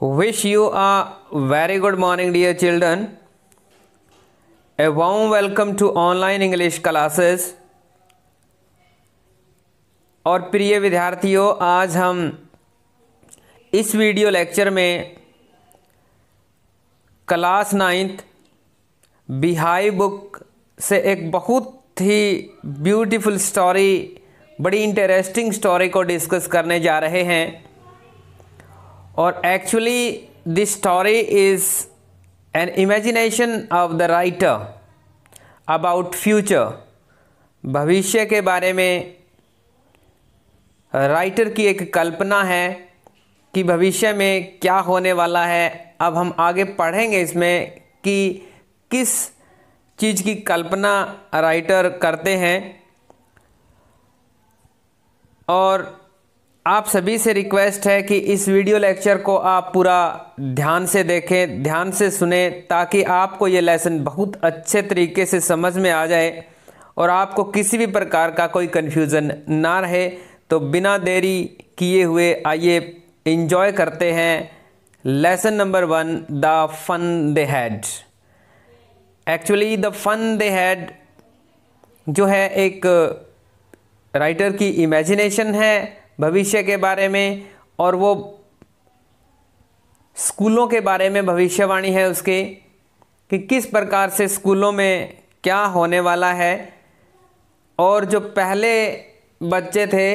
wish you a very good morning dear children a warm welcome to online english classes और प्रिय विद्यार्थियों आज हम इस वीडियो लेक्चर में क्लास नाइन्थ बिहाई बुक से एक बहुत ही ब्यूटीफुल स्टोरी बड़ी इंटरेस्टिंग स्टोरी को डिस्कस करने जा रहे हैं और actually this story is an imagination of the writer about future भविष्य के बारे में राइटर की एक कल्पना है कि भविष्य में क्या होने वाला है अब हम आगे पढ़ेंगे इसमें कि किस चीज़ की कल्पना राइटर करते हैं और आप सभी से रिक्वेस्ट है कि इस वीडियो लेक्चर को आप पूरा ध्यान से देखें ध्यान से सुने ताकि आपको ये लेसन बहुत अच्छे तरीके से समझ में आ जाए और आपको किसी भी प्रकार का कोई कन्फ्यूज़न ना रहे तो बिना देरी किए हुए आइए इन्जॉय करते हैं lesson number one the fun they had actually the fun they had जो है एक राइटर की इमेजिनेशन है भविष्य के बारे में और वो स्कूलों के बारे में भविष्यवाणी है उसके कि किस प्रकार से स्कूलों में क्या होने वाला है और जो पहले बच्चे थे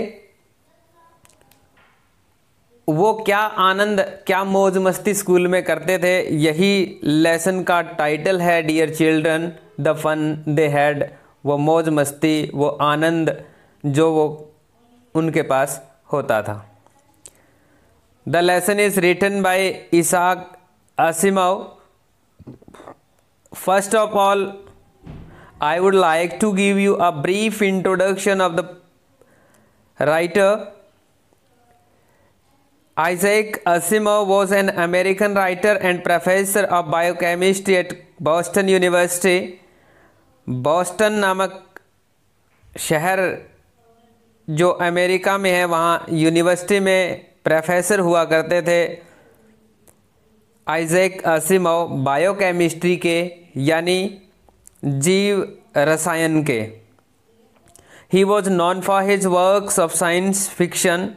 वो क्या आनंद क्या मौज मस्ती स्कूल में करते थे यही लेसन का टाइटल है dear children the fun they had वो मौज मस्ती वो आनंद जो वो उनके पास होता था the lesson is written by Isaac Asimov first of all I would like to give you a brief introduction of the writer Isaac Asimov was an American writer and professor of biochemistry at Boston University Boston नामक शहर जो America में है वहाँ university में professor हुआ करते थे आइजैक असीमव बायोकेमिस्ट्री के यानी जीव रसायन के he was known for his works of science fiction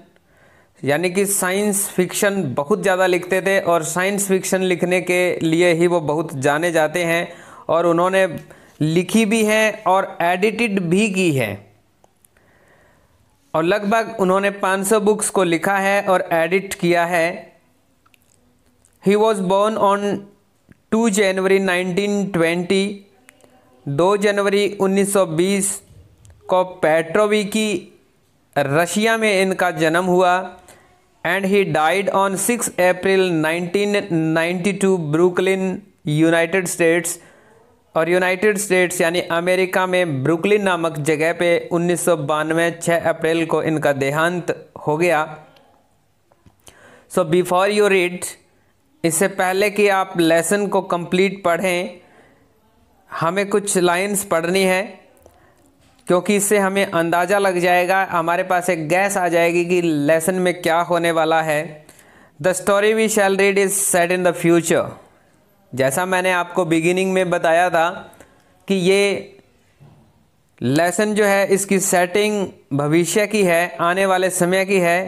यानी कि साइंस फिक्शन बहुत ज़्यादा लिखते थे और साइंस फिक्शन लिखने के लिए ही वो बहुत जाने जाते हैं और उन्होंने लिखी भी है और एडिटेड भी की है और लगभग उन्होंने 500 बुक्स को लिखा है और एडिट किया है he was born on 2 January 1920 2 January 1920 को पेट्रोवी की रशिया में इनका जन्म हुआ and he died on 6 April 1992 Brooklyn United States और यूनाइटेड स्टेट्स यानी अमेरिका में ब्रुकलिन नामक जगह पे उन्नीस सौ बानवे छः अप्रैल को इनका देहांत हो गया सो बिफोर यू रीड इससे पहले कि आप लेसन को कंप्लीट पढ़ें हमें कुछ लाइंस पढ़नी है क्योंकि इससे हमें अंदाज़ा लग जाएगा हमारे पास एक गैस आ जाएगी कि लेसन में क्या होने वाला है the story we shall read is set in the future जैसा मैंने आपको बिगिनिंग में बताया था कि ये लेसन जो है इसकी सेटिंग भविष्य की है आने वाले समय की है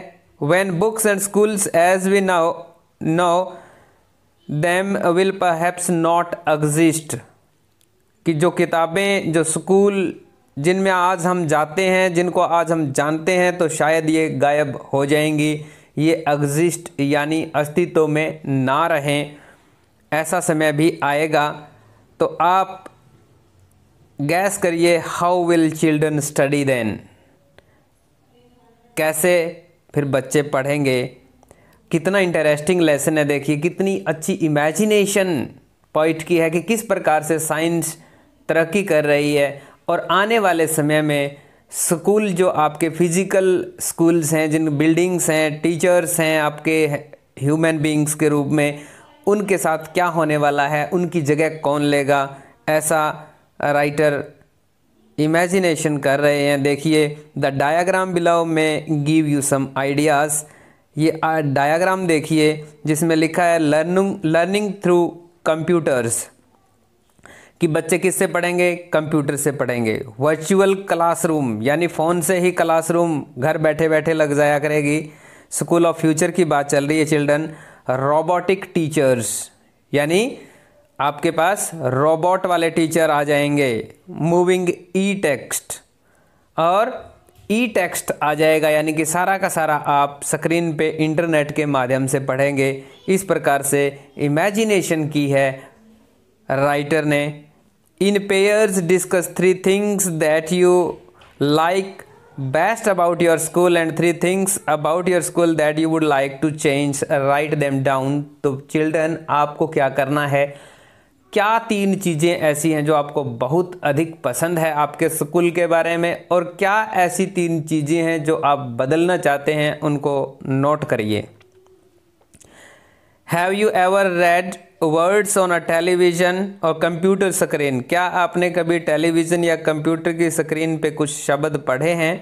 when books and schools as we know know them will perhaps not exist कि जो किताबें जो स्कूल जिनमें आज हम जाते हैं जिनको आज हम जानते हैं तो शायद ये गायब हो जाएंगी ये एग्जिस्ट यानी अस्तित्व में ना रहें ऐसा समय भी आएगा तो आप गैस करिए how will children study then कैसे फिर बच्चे पढ़ेंगे कितना इंटरेस्टिंग लेसन है देखिए कितनी अच्छी इमेजिनेशन पॉइंट की है कि किस प्रकार से साइंस तरक्की कर रही है और आने वाले समय में स्कूल जो आपके फिज़िकल स्कूल्स हैं जिन बिल्डिंग्स हैं टीचर्स हैं आपके ह्यूमन बींग्स के रूप में उनके साथ क्या होने वाला है उनकी जगह कौन लेगा ऐसा राइटर इमेजिनेशन कर रहे हैं देखिए the diagram below may give you some ideas ये डायाग्राम देखिए जिसमें लिखा है लर्निंग लर्निंग थ्रू कंप्यूटर्स कि बच्चे किससे पढ़ेंगे कंप्यूटर से पढ़ेंगे वर्चुअल क्लासरूम यानी फ़ोन से ही क्लासरूम घर बैठे बैठे लग जाया करेगी स्कूल ऑफ फ्यूचर की बात चल रही है चिल्ड्रन रोबोटिक टीचर्स यानी आपके पास रोबोट वाले टीचर आ जाएंगे मूविंग ई टेक्स्ट और ई टेक्स्ट आ जाएगा यानी कि सारा का सारा आप स्क्रीन पे इंटरनेट के माध्यम से पढ़ेंगे इस प्रकार से इमेजिनेशन की है राइटर ने in pairs discuss three things that you like best about your school and three things about your school that you would like to change write them down तो चिल्ड्रन आपको क्या करना है क्या तीन चीज़ें ऐसी हैं जो आपको बहुत अधिक पसंद है आपके स्कूल के बारे में और क्या ऐसी तीन चीज़ें हैं जो आप बदलना चाहते हैं उनको नोट करिए have you ever read words on a television or computer screen क्या आपने कभी टेलीविज़न या कंप्यूटर की स्क्रीन पे कुछ शब्द पढ़े हैं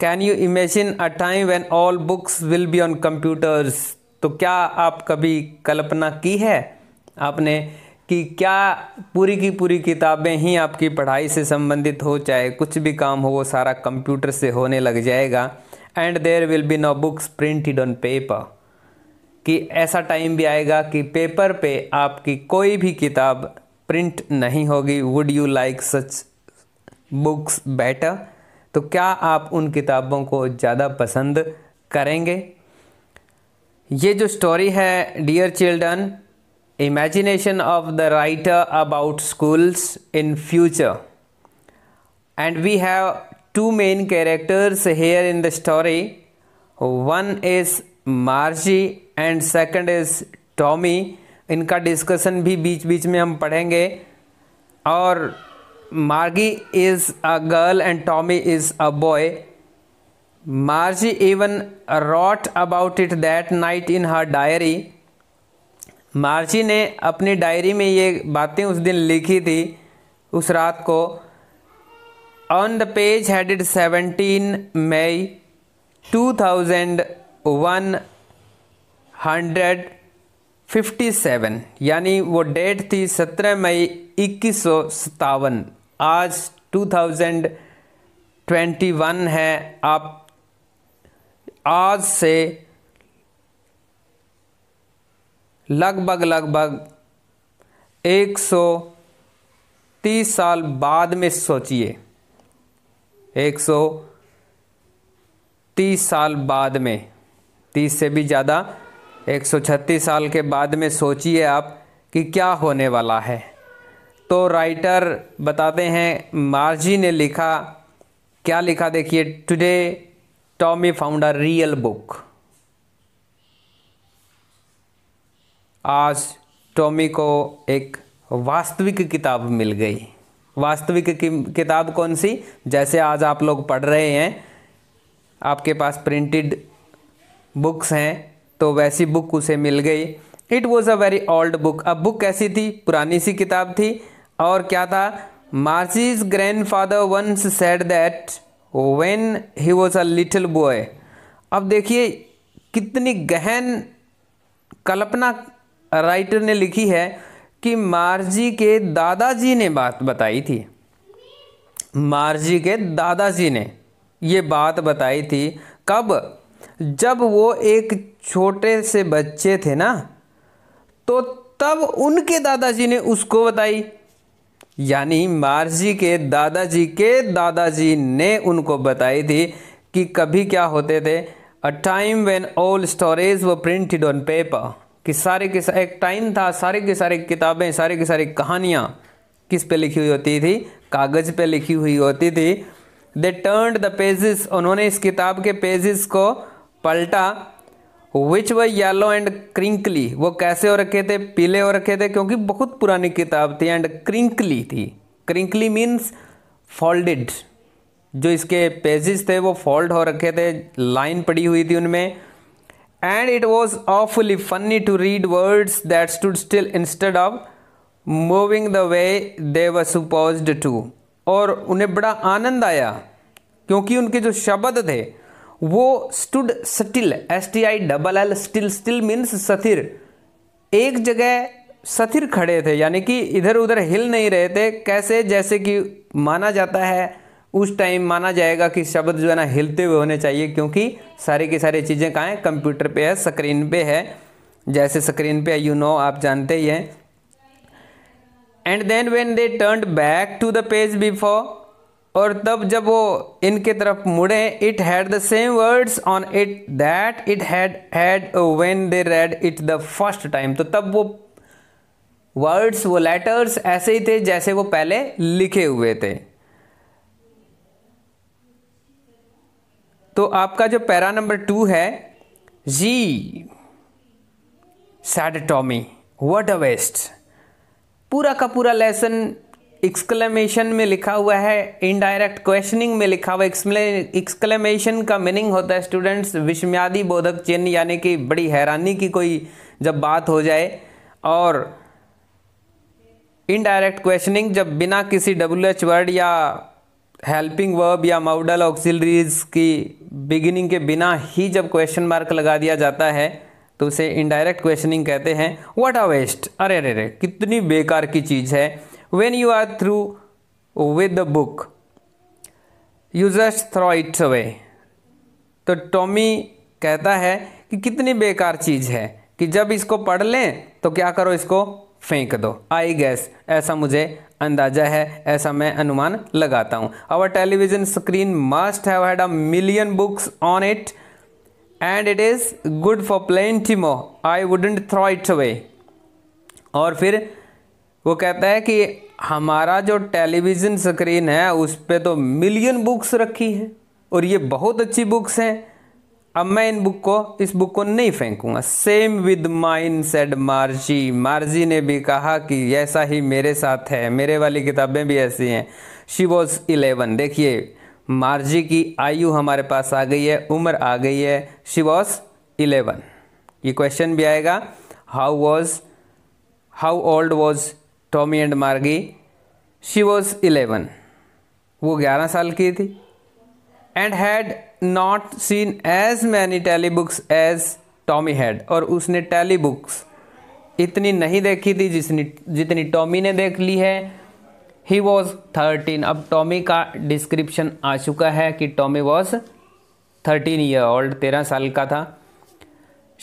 can you imagine a time when all books will be on computers तो क्या आप कभी कल्पना की है आपने कि क्या पूरी की पूरी किताबें ही आपकी पढ़ाई से संबंधित हो चाहे कुछ भी काम हो वो सारा कंप्यूटर से होने लग जाएगा and there will be no books printed on paper कि ऐसा टाइम भी आएगा कि पेपर पे आपकी कोई भी किताब प्रिंट नहीं होगी would you like such books better तो क्या आप उन किताबों को ज़्यादा पसंद करेंगे ये जो स्टोरी है dear children imagination of the writer about schools in future and we have two main characters here in the story one is Margie and second is Tommy इनका डिस्कशन भी बीच बीच में हम पढ़ेंगे और Margie is a girl and Tommy is a boy Margie even wrote about it that night in her diary Margie ने अपनी डायरी में ये बातें उस दिन लिखी थी उस रात को on the page headed seventeen May two thousand one hundred fifty seven यानी वो डेट थी सत्रह मई इक्कीस सौ सतावन आज टू थाउजेंड ट्वेंटी वन है आप आज से लगभग लगभग एक सौ तीस साल बाद में सोचिए एक सौ तीस साल बाद में तीस से भी ज़्यादा 136 साल के बाद में सोचिए आप कि क्या होने वाला है तो राइटर बताते हैं मार्जी ने लिखा क्या लिखा देखिए today Tommy found a real book आज टॉमी को एक वास्तविक किताब मिल गई वास्तविक किताब कौन सी जैसे आज आप लोग पढ़ रहे हैं आपके पास प्रिंटेड बुक्स हैं तो वैसी बुक उसे मिल गई it was a very old book अब बुक कैसी थी पुरानी सी किताब थी और क्या था Margie's grandfather once said that when he was a little boy अब देखिए कितनी गहन कल्पना राइटर ने लिखी है कि मार्जी के दादाजी ने बात बताई थी मार्जी के दादाजी ने ये बात बताई थी कब जब वो एक छोटे से बच्चे थे ना तो तब उनके दादाजी ने उसको बताई यानी मार्जी के दादाजी के दादाजी ने उनको बताई थी कि कभी क्या होते थे a time when all stories were printed on paper कि सारे के सारे एक टाइम था सारे के सारे किताबें सारे के सारे कहानियाँ किस पे लिखी हुई होती थी कागज़ पे लिखी हुई होती थी दे टर्न द पेजेस उन्होंने इस किताब के पेजेस को पलटा विच व येलो एंड क्रिंकली वो कैसे हो रखे थे पीले हो रखे थे क्योंकि बहुत पुरानी किताब थी एंड क्रिंकली थी क्रिंकली मीन्स फोल्डेड जो इसके पेजेस थे वो फोल्ड हो रखे थे लाइन पड़ी हुई थी उनमें and it was awfully funny to read words that stood still instead of moving the way they were supposed to और उन्हें बड़ा आनंद आया क्योंकि उनके जो शब्द थे वो stood still S T I double L still still means सथिर एक जगह सथिर खड़े थे यानी कि इधर उधर हिल नहीं रहे थे कैसे जैसे कि माना जाता है उस टाइम माना जाएगा कि शब्द जो है ना हिलते हुए होने चाहिए क्योंकि सारी की सारी चीज़ें कहाँ हैं कंप्यूटर पे है स्क्रीन पे है जैसे स्क्रीन पे यू नो आप जानते ही हैं and then when they turned back to the page before और तब जब वो इनके तरफ मुड़े it had the same words on it that it had had when they read it the first time तो तब वो वर्ड्स वो लेटर्स ऐसे ही थे जैसे वो पहले लिखे हुए थे तो आपका जो पैरा नंबर टू है gee said Tommy what a waste पूरा का पूरा लेसन एक्सक्लेमेशन में लिखा हुआ है इनडायरेक्ट क्वेश्चनिंग में लिखा हुआ एक्सक्लेमेशन का मीनिंग होता है स्टूडेंट्स विस्म्यादि बोधक चिन्ह यानी कि बड़ी हैरानी की कोई जब बात हो जाए और इनडायरेक्ट क्वेश्चनिंग जब बिना किसी डब्ल्यू एच वर्ड या हेल्पिंग वर्ब या मॉडल ऑक्सिलरीज की बिगिनिंग के बिना ही जब क्वेश्चन मार्क लगा दिया जाता है तो उसे इनडायरेक्ट क्वेश्चनिंग कहते हैं व्हाट अ वेस्ट अरे अरे अरे कितनी बेकार की चीज़ है when you are through with the book you just throw it away तो टॉमी कहता है कि कितनी बेकार चीज़ है कि जब इसको पढ़ लें तो क्या करो इसको फेंक दो आई गैस ऐसा मुझे अंदाजा है ऐसा मैं अनुमान लगाता हूं our television screen must have had a million books on it and it is good for plenty टीमो I wouldn't throw it away और फिर वो कहता है कि हमारा जो टेलीविज़न स्क्रीन है उस पर तो मिलियन बुक्स रखी हैं और ये बहुत अच्छी बुक्स हैं अब मैं इन बुक को इस बुक को नहीं फेंकूंगा same with mine said Margie Margie ने भी कहा कि ऐसा ही मेरे साथ है मेरे वाली किताबें भी ऐसी हैं शी वॉज इलेवन देखिए मार्जी की आयु हमारे पास आ गई है उम्र आ गई है शी वॉज इलेवन ये क्वेश्चन भी आएगा how was how old was Tommy and Margie she was eleven वो ग्यारह साल की थी and had not seen as many telly books as Tommy had और उसने टैली बुक्स इतनी नहीं देखी थी जिसनी जितनी टॉमी ने देख ली है ही वॉज थर्टीन अब टॉमी का डिस्क्रिप्शन आ चुका है कि Tommy was thirteen year old तेरह साल का था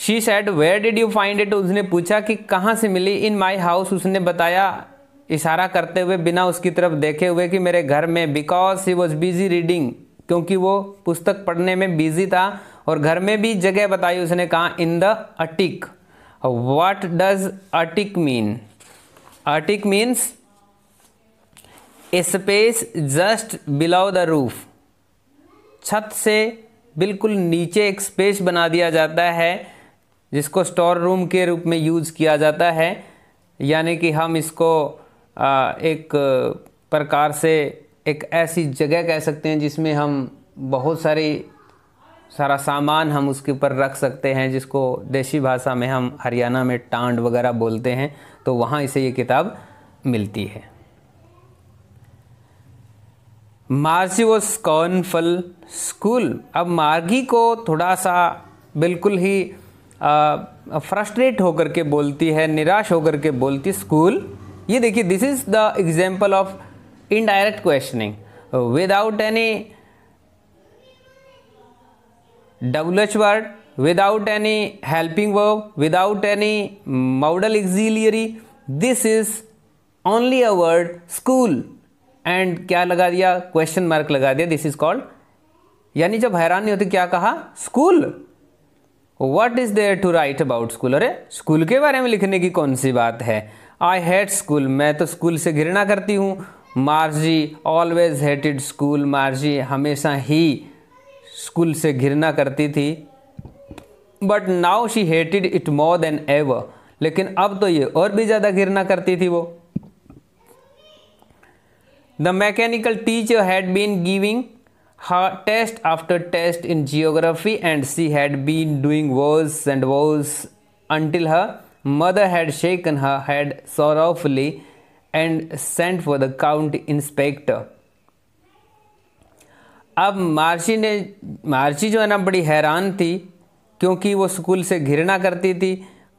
she said where did you find it उसने पूछा कि कहाँ से मिली इन माई हाउस उसने बताया इशारा करते हुए बिना उसकी तरफ देखे हुए कि मेरे घर में because he was busy reading क्योंकि वो पुस्तक पढ़ने में बिजी था और घर में भी जगह बताई उसने कहा in the attic what does attic mean attic means a space just below the roof छत से बिल्कुल नीचे एक स्पेस बना दिया जाता है जिसको स्टोर रूम के रूप में यूज़ किया जाता है यानी कि हम इसको एक प्रकार से एक ऐसी जगह कह सकते हैं जिसमें हम बहुत सारी सारा सामान हम उसके ऊपर रख सकते हैं जिसको देशी भाषा में हम हरियाणा में टांड वगैरह बोलते हैं तो वहाँ इसे ये किताब मिलती है मार्जी वो स्कॉनफल स्कूल अब मार्गी को थोड़ा सा बिल्कुल ही फ्रस्ट्रेट होकर के बोलती है निराश होकर के बोलती स्कूल ये देखिए this is the example of indirect questioning without any W H word without any helping verb without any modal auxiliary. This is only a word school and क्या लगा दिया क्वेश्चन मार्क लगा दिया दिस इज कॉल्ड यानी जब हैरान नहीं होते क्या कहा school what is there to write about school अरे स्कूल के बारे में लिखने की कौन सी बात है आई हेट स्कूल मैं तो स्कूल से घृणा करती हूँ Margie always hated school Margie हमेशा ही स्कूल से घृणा करती थी but now she hated it more than ever लेकिन अब तो ये और भी ज़्यादा घृणा करती थी वो the mechanical teacher had been giving her test after test in geography and she had been doing worse and worse until her mother had shaken her head sorrowfully and sent for the county inspector अब मार्ची ने मार्ची जो है ना बड़ी हैरान थी क्योंकि वो स्कूल से घिरना करती थी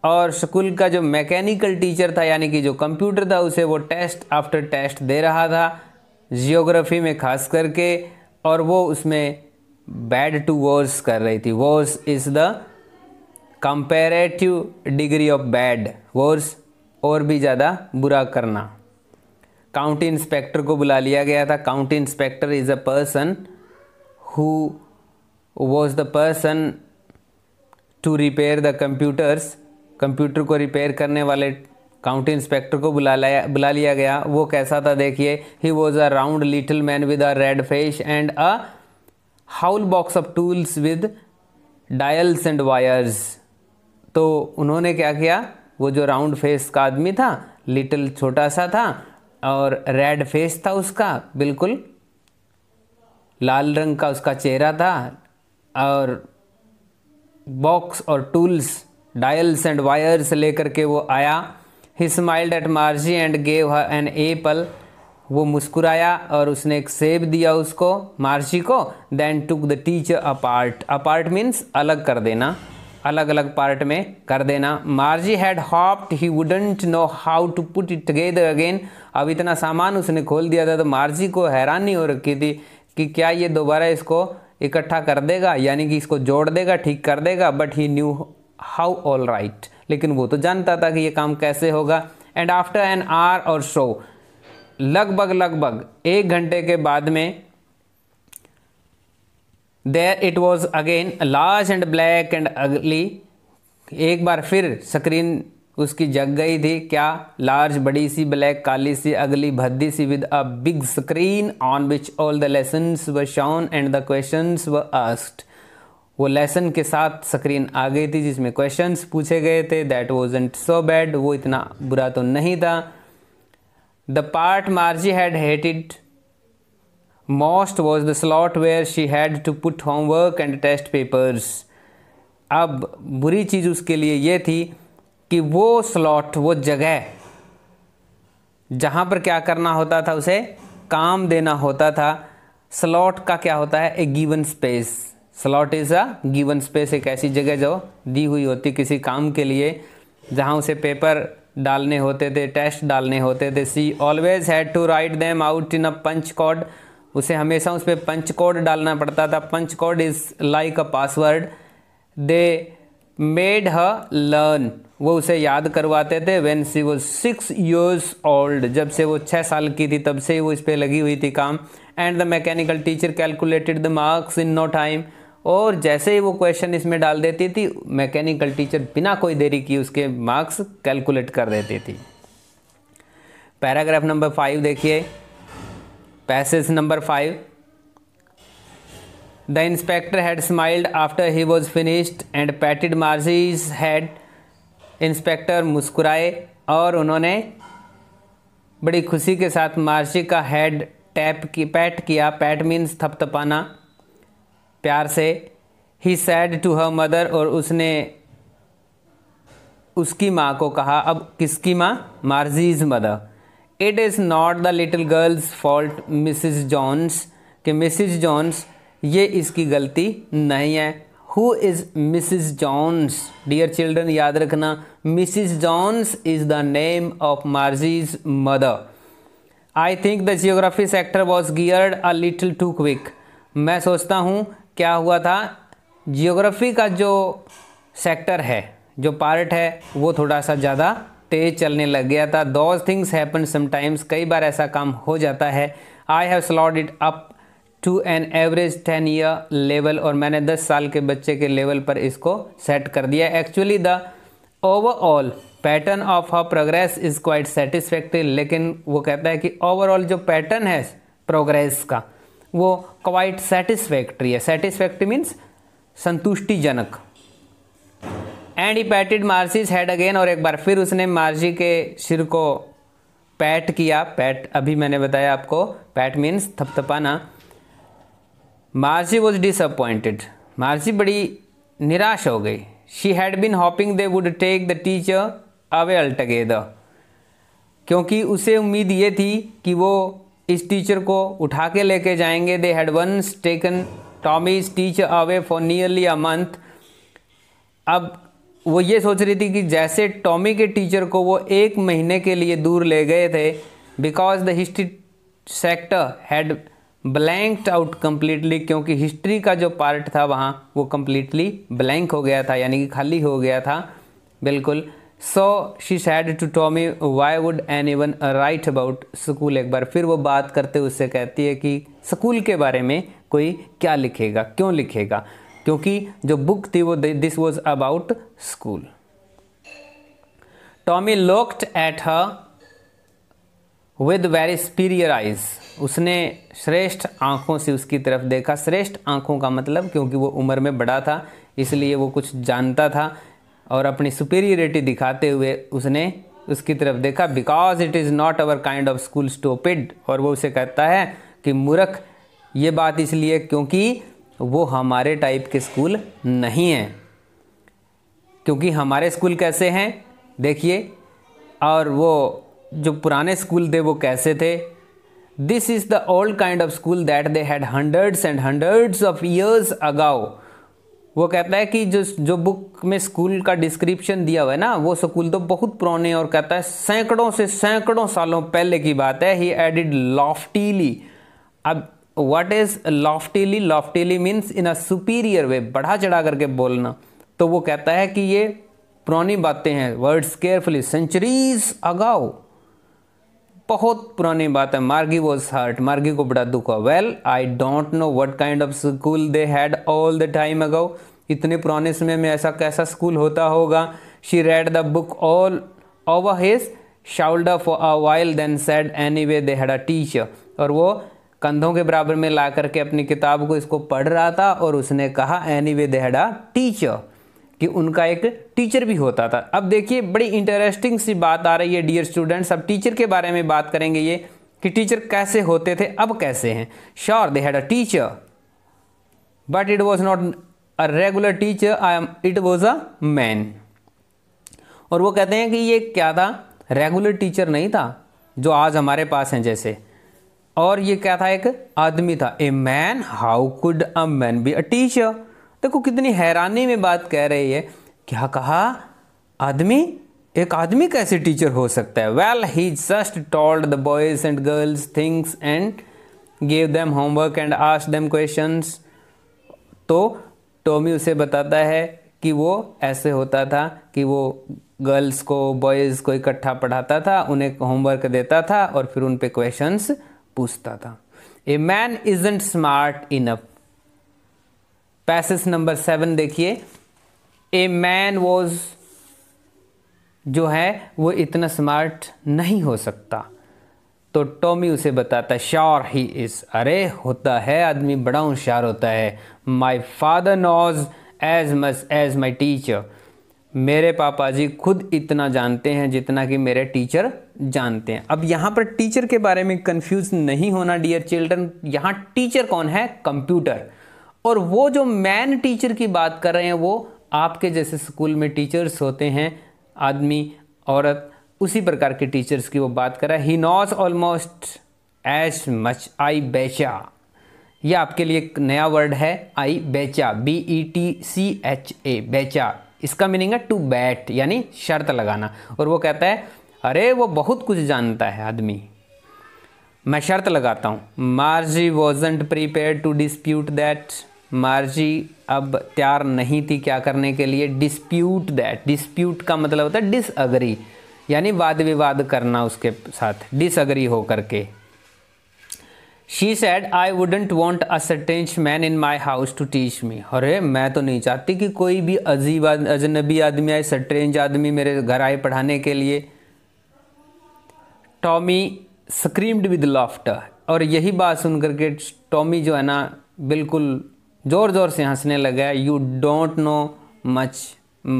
और स्कूल का जो मैकेनिकल टीचर था यानी कि जो कंप्यूटर था उसे वो टेस्ट आफ्टर टेस्ट दे रहा था जियोग्राफी में खास करके और वो उसमें बैड टू वर्स कर रही थी worse is the comparative degree of bad worse और भी ज़्यादा बुरा करना काउंटी इंस्पेक्टर को बुला लिया गया था county inspector is a person who was the person to repair the computers computer को रिपेयर करने वाले काउंटी इंस्पेक्टर को बुला लाया बुला लिया गया वो कैसा था देखिए he was a round little man with a red face and a whole box of tools with dials and wires तो उन्होंने क्या किया वो जो राउंड फेस का आदमी था लिटिल छोटा सा था और रेड फेस था उसका बिल्कुल लाल रंग का उसका चेहरा था और बॉक्स और टूल्स डायल्स एंड वायर्स लेकर के वो आया he smiled at Margie and gave her an apple वो मुस्कुराया और उसने एक सेब दिया उसको मार्जी को then took the teacher apart apart means अलग कर देना अलग अलग पार्ट में कर देना Margie had hoped he wouldn't know how to put it together again अब इतना सामान उसने खोल दिया था तो मार्जी को हैरानी हो रखी थी कि क्या ये दोबारा इसको इकट्ठा कर देगा यानी कि इसको जोड़ देगा ठीक कर देगा but he knew how all right लेकिन वो तो जानता था कि ये काम कैसे होगा and after an hour or so लगभग लगभग एक घंटे के बाद में there it was again large and black and ugly एक बार फिर स्क्रीन उसकी जग गई थी क्या लार्ज बड़ी सी ब्लैक काली सी अगली भद्दी सी with a big screen on which all the lessons were shown and the questions were asked वो लेसन के साथ स्क्रीन आ गई थी जिसमें क्वेश्चंस पूछे गए थे that wasn't so bad वो इतना बुरा तो नहीं था the part Margie had hated most was the slot where she had to put homework and test papers अब बुरी चीज़ उसके लिए ये थी कि वो स्लॉट वो जगह जहाँ पर क्या करना होता था उसे काम देना होता था स्लॉट का क्या होता है a given space slot is a given space एक ऐसी जगह जो दी हुई होती किसी काम के लिए जहाँ उसे पेपर डालने होते थे टेस्ट डालने होते थे she always had to write them out in a punch code उसे हमेशा उस पर पंच कोड डालना पड़ता था punch code is like a password they made her learn वो उसे याद करवाते थे वेन सी वो सिक्स ईयर्स ओल्ड जब से वो छः साल की थी तब से ही वो इस पर लगी हुई थी काम and the mechanical teacher calculated the marks in no time और जैसे ही वो क्वेश्चन इसमें डाल देती थी मैकेनिकल टीचर बिना कोई देरी की उसके मार्क्स कैलकुलेट कर देती थी पैराग्राफ नंबर फाइव देखिए passage number five the inspector had smiled after he was finished and patted Margie's head inspector मुस्कुराए और उन्होंने बड़ी खुशी के साथ मार्जी का हेड टैप की पैट किया पैट मीन्स थपथपाना प्यार से he said to her mother और उसने उसकी माँ को कहा अब किसकी माँ Margie's mother it is not the little girl's fault Mrs Jones कि मिसिज जॉन्स ये इसकी गलती नहीं है who is Mrs Jones dear children याद रखना Mrs Jones is the name of Margie's mother I think the geography sector was geared a little too quick मैं सोचता हूँ क्या हुआ था जियोग्राफी का जो सेक्टर है जो पार्ट है वो थोड़ा सा ज़्यादा तेज चलने लग गया था दोज थिंग्स हैपन समटाइम्स कई बार ऐसा काम हो जाता है I have slowed it up to an average ten year level और मैंने दस साल के बच्चे के लेवल पर इसको सेट कर दिया actually the overall pattern of her progress is quite satisfactory लेकिन वो कहता है कि ओवरऑल जो पैटर्न है प्रोग्रेस का वो क्वाइट सेटिस्फैक्ट्री है सेटिस्फैक्ट्री मीन्स संतुष्टिजनक and he patted Margie's head again और एक बार फिर उसने मार्जी के सिर को पैट किया पैट अभी मैंने बताया आपको पैट मीन्स थपथपाना मार्जी वॉज डिसअपॉइंटेड मार्जी बड़ी निराश हो गई she had been hoping they would take the teacher away altogether क्योंकि उसे उम्मीद ये थी कि वो इस टीचर को उठा के लेके जाएंगे they had once taken Tommy's teacher away for nearly a month अब वो ये सोच रही थी कि जैसे टॉमी के टीचर को वो एक महीने के लिए दूर ले गए थे because the history sector had blanked out completely क्योंकि हिस्ट्री का जो पार्ट था वहाँ वो कम्प्लीटली ब्लैंक हो गया था यानी कि खाली हो गया था बिल्कुल so she said to Tommy why would anyone write about school एक बार फिर वो बात करते उससे कहती है कि स्कूल के बारे में कोई क्या लिखेगा क्यों लिखेगा क्योंकि जो बुक थी वो this was about school Tommy looked at her with very superior eyes उसने श्रेष्ठ आँखों से उसकी तरफ देखा श्रेष्ठ आंखों का मतलब क्योंकि वो उम्र में बड़ा था इसलिए वो कुछ जानता था और अपनी सुपेरियरिटी दिखाते हुए उसने उसकी तरफ देखा because it is not our kind of school stupid और वो उसे कहता है कि मूर्ख ये बात इसलिए क्योंकि वो हमारे टाइप के स्कूल नहीं हैं क्योंकि हमारे स्कूल कैसे हैं देखिए और वो जो पुराने स्कूल थे वो कैसे थे this is the old kind of school that they had hundreds and hundreds of years ago वो कहता है कि जो जो बुक में स्कूल का डिस्क्रिप्शन दिया हुआ है ना वो स्कूल तो बहुत पुराने और कहता है सैकड़ों से सैकड़ों सालों पहले की बात है ही एडिड लॉफ्टीली अब what is loftily loftily means in a superior way बढ़ा चढ़ा करके बोलना तो वो कहता है कि ये पुरानी बातें हैं वर्ड्स केयरफुली सेंचुरीज अगाओ बहुत पुरानी बात है मार्गी वॉज हर्ट मार्गी को बड़ा दुख हुआ well I don't know what kind of school they had all the time ago इतने पुराने समय में ऐसा कैसा स्कूल होता होगा she read the book all over his shoulder for a while then said anyway they had a teacher और वो कंधों के बराबर में ला करके अपनी किताब को इसको पढ़ रहा था और उसने कहा anyway they had a teacher कि उनका एक टीचर भी होता था अब देखिए बड़ी इंटरेस्टिंग सी बात आ रही है डियर स्टूडेंट्स अब टीचर के बारे में बात करेंगे ये कि टीचर कैसे होते थे अब कैसे हैं sure they had a teacher but it was not a regular teacher I am it was a man और वो कहते हैं कि ये क्या था रेगुलर टीचर नहीं था जो आज हमारे पास हैं जैसे और ये क्या था एक आदमी था a man how could a man be a teacher देखो कितनी हैरानी में बात कह रही है क्या कहा आदमी एक आदमी कैसे टीचर हो सकता है well he just told the boys and girls things and gave them homework and ask them question तो टॉमी उसे बताता है कि वो ऐसे होता था कि वो गर्ल्स को बॉयज़ को इकट्ठा पढ़ाता था उन्हें होमवर्क देता था और फिर उन पे क्वेश्चंस पूछता था a man isn't smart enough passage number seven देखिए ए मैन वॉज जो है वो इतना स्मार्ट नहीं हो सकता तो टॉमी उसे बताता श्योर ही इज़ अरे होता है आदमी बड़ा होशियार होता है my father knows as much as my teacher मेरे पापा जी खुद इतना जानते हैं जितना कि मेरे टीचर जानते हैं अब यहाँ पर टीचर के बारे में कंफ्यूज नहीं होना डियर चिल्ड्रन यहाँ टीचर कौन है कंप्यूटर और वो जो मैन टीचर की बात कर रहे हैं वो आपके जैसे स्कूल में टीचर्स होते हैं आदमी औरत उसी प्रकार के टीचर्स की वो बात कर रहा है he knows almost as much I betcha यह आपके लिए एक नया वर्ड है I betcha B E T C H A betcha इसका मीनिंग है टू बैट यानी शर्त लगाना और वो कहता है अरे वो बहुत कुछ जानता है आदमी मैं शर्त लगाता हूँ Margie wasn't prepared to dispute that Margie अब तैयार नहीं थी क्या करने के लिए डिस्प्यूट दैट डिस्प्यूट का मतलब होता है डिसअग्री यानी वाद विवाद करना उसके साथ डिसअग्री हो करके she said I wouldn't want a man in my house to teach me अरे मैं तो नहीं चाहती कि कोई भी अजीब अजनबी आदमी आए सटेंज आदमी मेरे घर आए पढ़ाने के लिए टॉमी स्क्रीम्ड विद लॉफ्टर और यही बात सुनकर के टॉमी जो है ना बिल्कुल ज़ोर ज़ोर से हंसने लगा you don't know much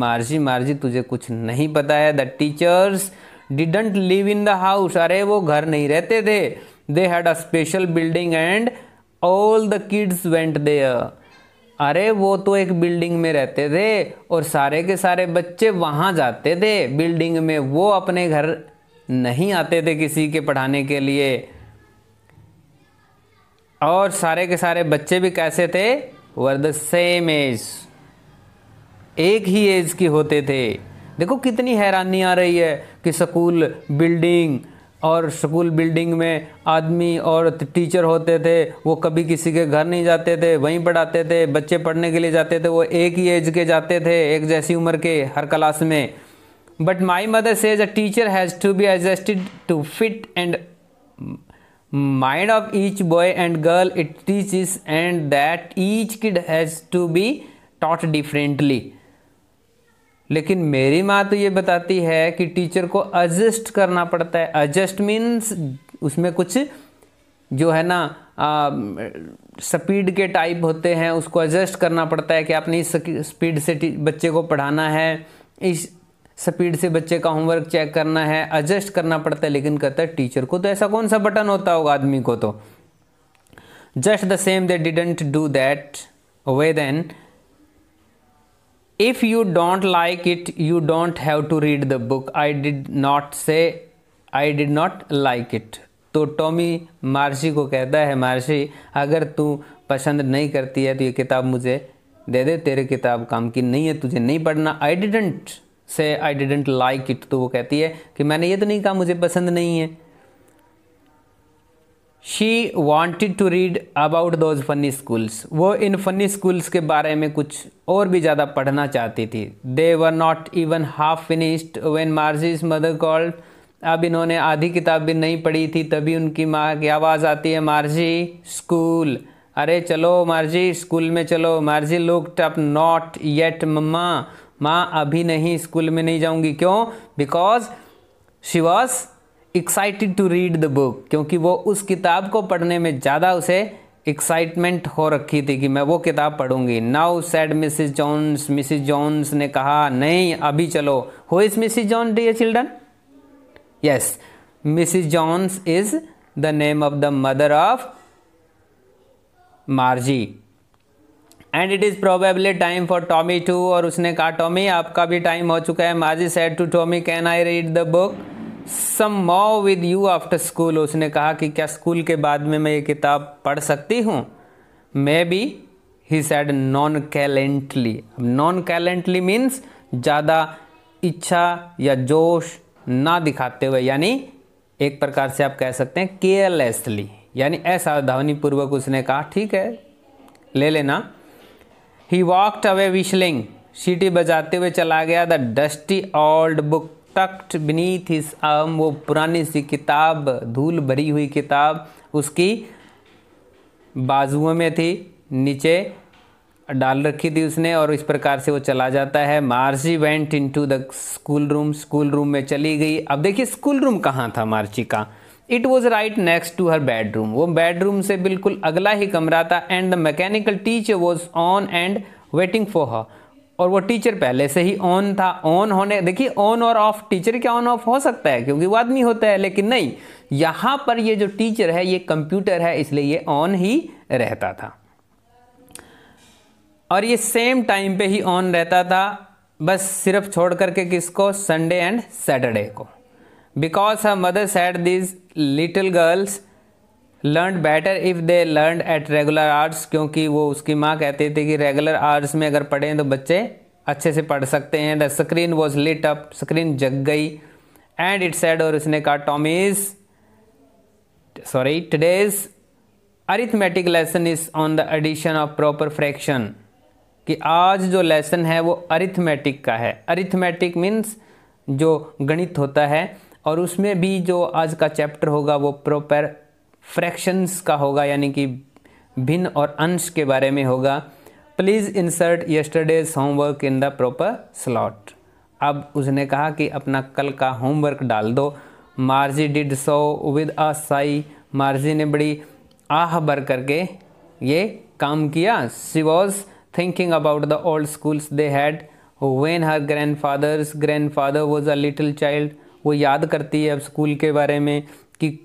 Margie Margie तुझे कुछ नहीं पता है the teachers didn't live in the house अरे वो घर नहीं रहते थे they had a special building and all the kids went there अरे वो तो एक बिल्डिंग में रहते थे और सारे के सारे बच्चे वहाँ जाते थे बिल्डिंग में वो अपने घर नहीं आते थे किसी के पढ़ाने के लिए और सारे के सारे बच्चे भी कैसे थे वर द सेम एज एक ही एज के होते थे देखो कितनी हैरानी आ रही है कि स्कूल बिल्डिंग और स्कूल बिल्डिंग में आदमी और टीचर होते थे वो कभी किसी के घर नहीं जाते थे वहीं पढ़ाते थे बच्चे पढ़ने के लिए जाते थे वो एक ही एज के जाते थे एक जैसी उम्र के हर क्लास में but my mother says a teacher has to be adjusted to fit and mind of each boy and girl it teaches and that each kid has to be taught differently लेकिन मेरी माँ तो ये बताती है कि teacher को adjust करना पड़ता है एडजस्ट मीन्स उसमें कुछ जो है ना स्पीड के टाइप होते हैं उसको एडजस्ट करना पड़ता है कि आपने इस स्पीड से बच्चे को पढ़ाना है इस स्पीड से बच्चे का होमवर्क चेक करना है एडजस्ट करना पड़ता है लेकिन कहता है टीचर को तो ऐसा कौन सा बटन होता होगा आदमी को तो just the same they didn't do that way then if you don't like it you don't have to read the book i did not say i did not like it तो Tommy Margie को कहता है marshy अगर तू पसंद नहीं करती है तो ये किताब मुझे दे दे तेरे किताब काम की नहीं है तुझे नहीं पढ़ना I didn't say I didn't like it तो वो कहती है कि मैंने ये तो नहीं कहा मुझे पसंद नहीं है she wanted to read about those funny schools वो इन फनी स्कूल्स के बारे में कुछ और भी ज़्यादा पढ़ना चाहती थी they were not even half finished when Margie's mother called अब इन्होंने आधी किताब भी नहीं पढ़ी थी तभी उनकी माँ की आवाज़ आती है मार्जी स्कूल अरे चलो मार्जी स्कूल में चलो Margie looked up not yet mamma माँ अभी नहीं स्कूल में नहीं जाऊँगी क्यों because she was excited to read the book क्योंकि वो उस किताब को पढ़ने में ज़्यादा उसे एक्साइटमेंट हो रखी थी कि मैं वो किताब पढ़ूंगी now said Mrs Jones Mrs Jones ने कहा नहीं अभी चलो who is Mrs dear children yes Mrs Jones is the name of the mother of Margie and it is probably time for Tommy too और उसने कहा Tommy आपका भी टाइम हो चुका है Margie said to Tommy can I read the book some more with you after school उसने कहा कि क्या स्कूल के बाद में मैं ये किताब पढ़ सकती हूँ maybe he said nonchalantly nonchalantly means ज़्यादा इच्छा या जोश ना दिखाते हुए यानी एक प्रकार से आप कह सकते हैं केयरलेसली यानी असावधानीपूर्वक उसने कहा ठीक है ले लेना ही वॉकड अवे विशलिंग सीटी बजाते हुए चला गया the dusty old book tucked beneath his arm वो पुरानी सी किताब धूल भरी हुई किताब उसकी बाजुओं में थी नीचे डाल रखी थी उसने और इस प्रकार से वो चला जाता है Margie went into the schoolroom schoolroom में चली गई अब देखिए स्कूल रूम कहाँ था मार्ची का it was right next to her bedroom वो बेडरूम से बिल्कुल अगला ही कमरा था and the mechanical teacher was on and waiting for her और वो टीचर पहले से ही ऑन था ऑन होने देखिए ऑन और ऑफ टीचर क्या ऑन ऑफ हो सकता है क्योंकि वो आदमी होता है लेकिन नहीं यहाँ पर ये जो टीचर है ये कंप्यूटर है इसलिए ये ऑन ही रहता था और ये सेम टाइम पे ही ऑन रहता था बस सिर्फ छोड़ करके किसको संडे एंड सैटरडे को because her mother said these little girls learn better if they learn at regular hours क्योंकि वो उसकी माँ कहती थी कि रेगुलर आर्ट्स में अगर पढ़ें तो बच्चे अच्छे से पढ़ सकते हैं the screen was lit up screen जग गई एंड इट सैड और उसने कहा Tommy's sorry today's arithmetic lesson is on the addition of proper fraction कि आज जो लेसन है वो अरिथमेटिक का है अरिथमेटिक मीन्स जो गणित होता है और उसमें भी जो आज का चैप्टर होगा वो प्रॉपर फ्रैक्शंस का होगा यानी कि भिन्न और अंश के बारे में होगा please insert yesterday's homework in the proper slot अब उसने कहा कि अपना कल का होमवर्क डाल दो Margie did so with a sigh Margie ने बड़ी आह भर करके ये काम किया she was thinking about the old schools they had when her grandfather's grandfather was a little child वो याद करती है अब स्कूल के बारे में कि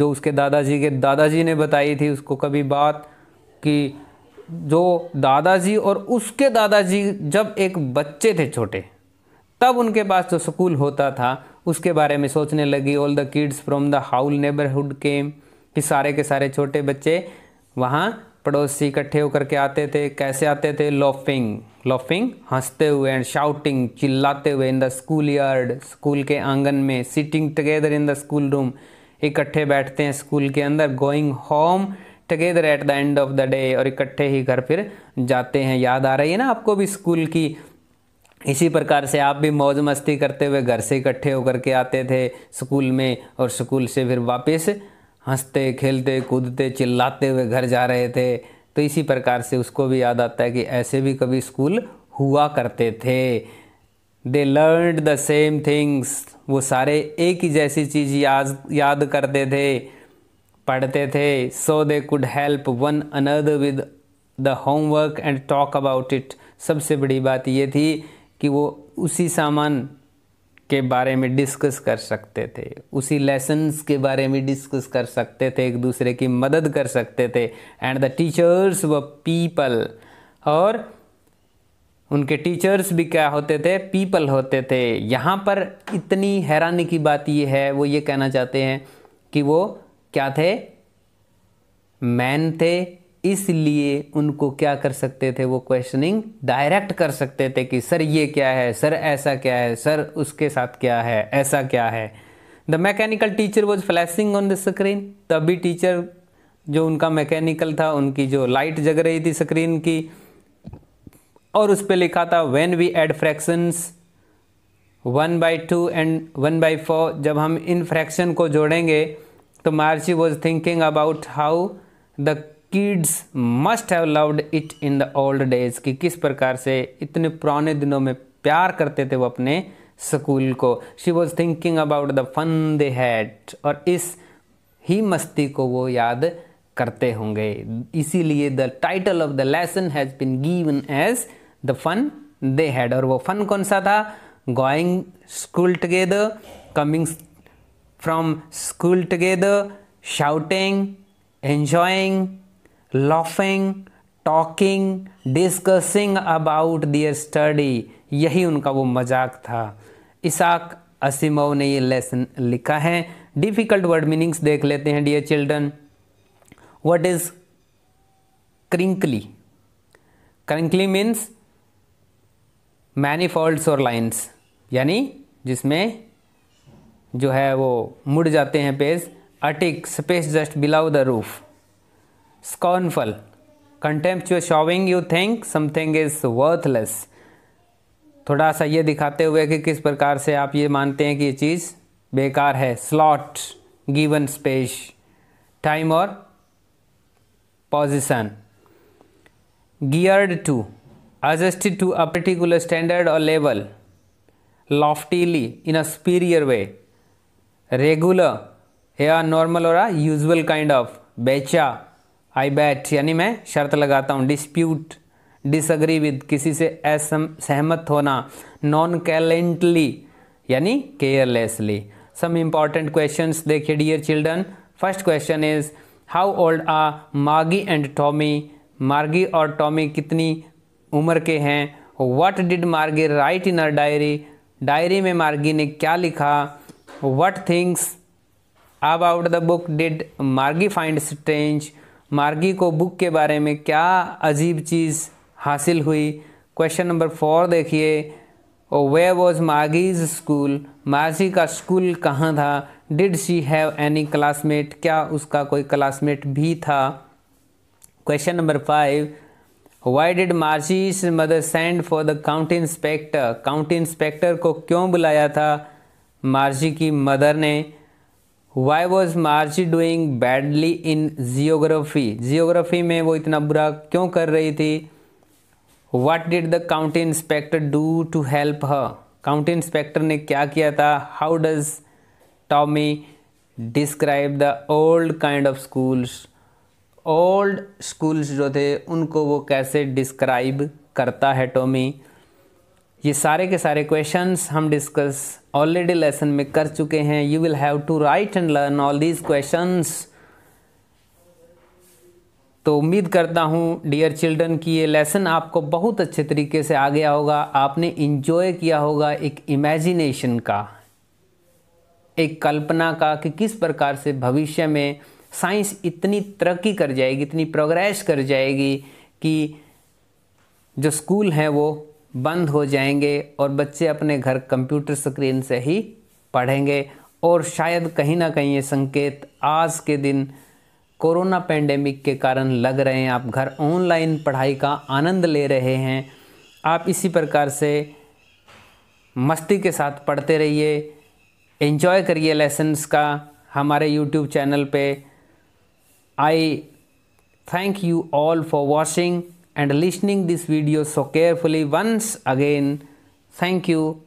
जो उसके दादाजी के दादाजी ने बताई थी उसको कभी बात कि जो दादाजी और उसके दादाजी जब एक बच्चे थे छोटे तब उनके पास जो स्कूल होता था उसके बारे में सोचने लगी all the kids from the whole neighbourhood came कि सारे के सारे छोटे बच्चे वहाँ पड़ोसी इकट्ठे होकर के आते थे कैसे आते थे लॉफिंग लॉफिंग हंसते हुए एंड शाउटिंग चिल्लाते हुए in the schoolyard school के आंगन में sitting together in the schoolroom इकट्ठे बैठते हैं स्कूल के अंदर going home together at the end of the day और इकट्ठे ही घर फिर जाते हैं याद आ रही है ना आपको भी स्कूल की इसी प्रकार से आप भी मौज मस्ती करते हुए घर से इकट्ठे होकर के आते थे स्कूल में और स्कूल से फिर वापस हंसते खेलते कूदते चिल्लाते हुए घर जा रहे थे तो इसी प्रकार से उसको भी याद आता है कि ऐसे भी कभी स्कूल हुआ करते थे they learn the same things वो सारे एक ही जैसी चीज़ याद याद करते थे पढ़ते थे so they could help one another with the homework and talk about it सबसे बड़ी बात ये थी कि वो उसी सामान के बारे में डिस्कस कर सकते थे उसी लेसन्स के बारे में डिस्कस कर सकते थे एक दूसरे की मदद कर सकते थे and the teachers were people और उनके टीचर्स भी क्या होते थे पीपल होते थे यहाँ पर इतनी हैरानी की बात ये है वो ये कहना चाहते हैं कि वो क्या थे मैन थे इसलिए उनको क्या कर सकते थे वो क्वेश्चनिंग डायरेक्ट कर सकते थे कि सर ये क्या है सर ऐसा क्या है सर उसके साथ क्या है ऐसा क्या है the mechanical teacher was flashing on the screen तभी टीचर जो उनका मैकेनिकल था उनकी जो लाइट जग रही थी स्क्रीन की और उस पर लिखा था when we add fractions one by two and one by four जब हम इन फ्रैक्शन को जोड़ेंगे तो Margie was thinking about how the kids must have loved it in the old days कि किस प्रकार से इतने पुराने दिनों में प्यार करते थे वो अपने स्कूल को she was thinking about the fun they had और इस ही मस्ती को वो याद करते होंगे इसीलिए the title of the lesson has been given as the fun they had और वो फन कौन सा था going school together coming from school together shouting enjoying laughing talking discussing about their study यही उनका वो मजाक था इसाक असिमोव ने ये लेसन लिखा है डिफ़िकल्ट वर्ड मीनिंग्स देख लेते हैं dear children what is crinkly crinkly means many और लाइन्स यानी जिसमें जो है वो मुड़ जाते हैं page attic space just below the roof scornful contemptuous showing you think something is worthless थोड़ा सा ये दिखाते हुए कि किस प्रकार से आप ये मानते हैं कि ये चीज़ बेकार है स्लॉट गिवन स्पेस टाइम और position geared to adjusted to a particular standard और level loftily in a superior way regular है नॉर्मल और अ यूजल काइंड ऑफ बेचा आई बैट यानी मैं शर्त लगाता हूँ डिस्प्यूट डिसअग्री विद किसी से असम सहमत होना नॉन कैलेंटली यानी केयरलेसली सम इम्पॉर्टेंट क्वेश्चन देखिए dear children first question is how old are मागी एंड टॉमी मार्गी और टॉमी कितनी उम्र के हैं what did Margie write in her diary diary में मार्गी ने क्या लिखा what things about the book did Margie find strange Margie को बुक के बारे में क्या अजीब चीज़ हासिल हुई क्वेश्चन नंबर फोर देखिए वे वॉज मार्गीज स्कूल मार्जी का स्कूल कहाँ था did she have any classmate क्या उसका कोई क्लासमेट भी था question number five why did Margie's mother send for the county inspector county inspector को क्यों बुलाया था मार्जी की मदर ने why was Margie doing badly in geography geography में वो इतना बुरा क्यों कर रही थी what did the county inspector do to help her county inspector ने क्या किया था how does Tommy describe the old kind of schools old schools जो थे उनको वो कैसे डिस्क्राइब करता है टॉमी ये सारे के सारे क्वेश्चंस हम डिस्कस ऑलरेडी लेसन में कर चुके हैं you will have to write and learn all these questions तो उम्मीद करता हूँ डियर चिल्ड्रन कि ये लेसन आपको बहुत अच्छे तरीके से आ गया होगा आपने इन्जॉय किया होगा एक इमेजिनेशन का एक कल्पना का कि किस प्रकार से भविष्य में साइंस इतनी तरक्की कर जाएगी इतनी प्रोग्रेस कर जाएगी कि जो स्कूल हैं वो बंद हो जाएंगे और बच्चे अपने घर कंप्यूटर स्क्रीन से ही पढ़ेंगे और शायद कहीं ना कहीं ये संकेत आज के दिन कोरोना पेंडेमिक के कारण लग रहे हैं आप घर ऑनलाइन पढ़ाई का आनंद ले रहे हैं आप इसी प्रकार से मस्ती के साथ पढ़ते रहिए एंजॉय करिए लेसन्स का हमारे यूट्यूब चैनल पे I thank you all for watching and listening this video so carefully once again thank you